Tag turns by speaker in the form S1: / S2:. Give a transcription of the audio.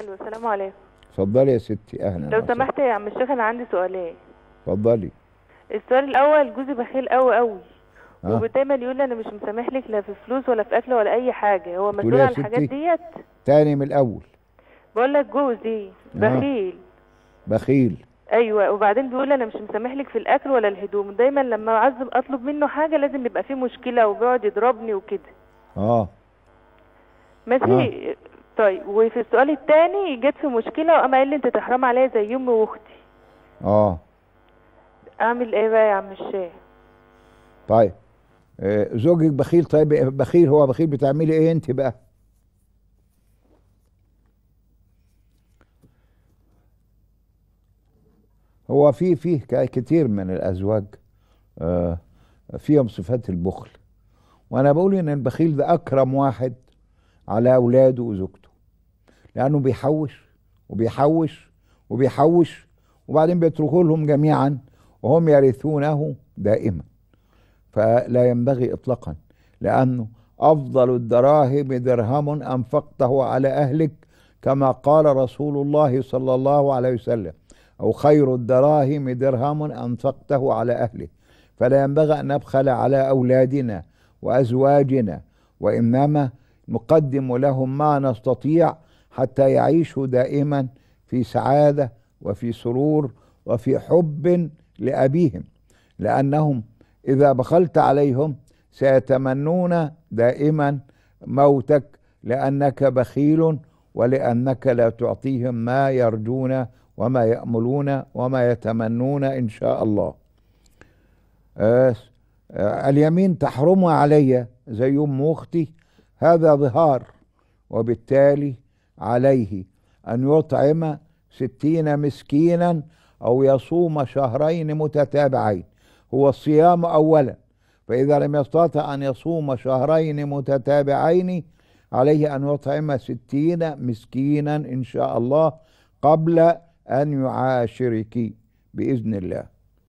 S1: الو السلام عليكم
S2: اتفضلي يا ستي اهلا لو
S1: سمحت يا عم الشيخ انا عندي سؤالين اتفضلي السؤال الاول جوزي بخيل قوي قوي آه. ودايما يقول لي انا مش مسامح لك لا في فلوس ولا في اكل ولا اي حاجه هو مسؤول عن الحاجات ديت
S2: تاني من الاول
S1: بقول لك جوزي بخيل آه. بخيل ايوه وبعدين بيقول انا مش مسامح لك في الاكل ولا الهدوم دايما لما اعزم اطلب منه حاجه لازم يبقى فيه مشكله وبيقعد يضربني وكده اه ماشي آه. طيب وفي السؤال الثاني جت في مشكله وقام قال لي انت تحرم عليا زي امي واختي اه اعمل ايه بقى يا عم الشاه
S2: طيب آه، زوجك بخيل طيب بخيل هو بخيل بتعملي ايه انت بقى هو في في كتير من الازواج آه، فيهم صفات البخل وانا بقول ان البخيل ده اكرم واحد على اولاده وزوجته لأنه بيحوش وبيحوش وبيحوش وبعدين بيتركوا لهم جميعا وهم يرثونه دائما فلا ينبغي إطلاقا لأنه أفضل الدراهم درهم أنفقته على أهلك كما قال رسول الله صلى الله عليه وسلم أو خير الدراهم درهم أنفقته على أهله فلا ينبغي أن نبخل على أولادنا وأزواجنا وإنما نقدم لهم ما نستطيع حتى يعيشوا دائما في سعاده وفي سرور وفي حب لابيهم لانهم اذا بخلت عليهم سيتمنون دائما موتك لانك بخيل ولانك لا تعطيهم ما يرجون وما ياملون وما يتمنون ان شاء الله آه اليمين تحرم علي زي ام اختي هذا ظهار وبالتالي عليه أن يطعم ستين مسكينا أو يصوم شهرين متتابعين هو الصيام أولا فإذا لم يستطع أن يصوم شهرين متتابعين عليه أن يطعم ستين مسكينا إن شاء الله قبل أن يعاشرك بإذن الله